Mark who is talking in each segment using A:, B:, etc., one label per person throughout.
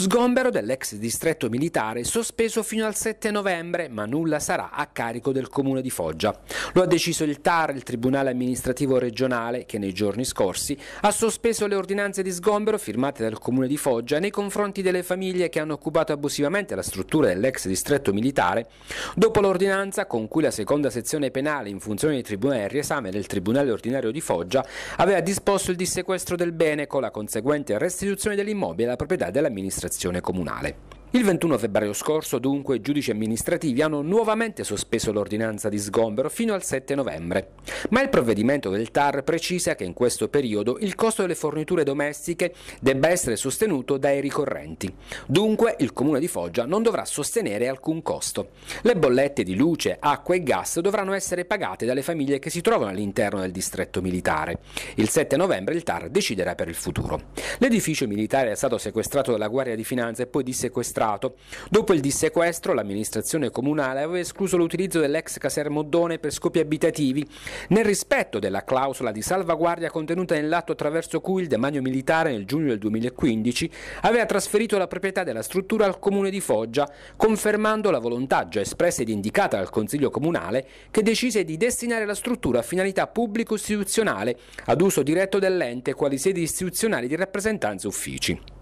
A: Sgombero dell'ex distretto militare sospeso fino al 7 novembre, ma nulla sarà a carico del comune di Foggia. Lo ha deciso il TAR, il Tribunale amministrativo regionale, che nei giorni scorsi ha sospeso le ordinanze di sgombero firmate dal comune di Foggia nei confronti delle famiglie che hanno occupato abusivamente la struttura dell'ex distretto militare, dopo l'ordinanza con cui la seconda sezione penale in funzione di tribunale di riesame del Tribunale ordinario di Foggia aveva disposto il dissequestro del bene con la conseguente restituzione dell'immobile alla proprietà dell'amministrazione amministrazione comunale. Il 21 febbraio scorso, dunque, i giudici amministrativi hanno nuovamente sospeso l'ordinanza di sgombero fino al 7 novembre. Ma il provvedimento del TAR precisa che in questo periodo il costo delle forniture domestiche debba essere sostenuto dai ricorrenti. Dunque, il comune di Foggia non dovrà sostenere alcun costo. Le bollette di luce, acqua e gas dovranno essere pagate dalle famiglie che si trovano all'interno del distretto militare. Il 7 novembre il TAR deciderà per il futuro. L'edificio militare è stato sequestrato dalla Guardia di Finanza e poi dissequestrato sequestrato. Dopo il dissequestro, l'amministrazione comunale aveva escluso l'utilizzo dell'ex casermoddone per scopi abitativi, nel rispetto della clausola di salvaguardia contenuta nell'atto attraverso cui il demanio militare nel giugno del 2015 aveva trasferito la proprietà della struttura al comune di Foggia, confermando la volontà già espressa ed indicata dal Consiglio comunale che decise di destinare la struttura a finalità pubblico-istituzionale ad uso diretto dell'ente quali sedi istituzionali di rappresentanza uffici.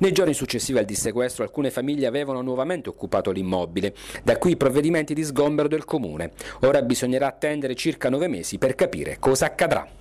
A: Nei giorni successivi al dissequestro alcune famiglie avevano nuovamente occupato l'immobile, da qui i provvedimenti di sgombero del comune. Ora bisognerà attendere circa nove mesi per capire cosa accadrà.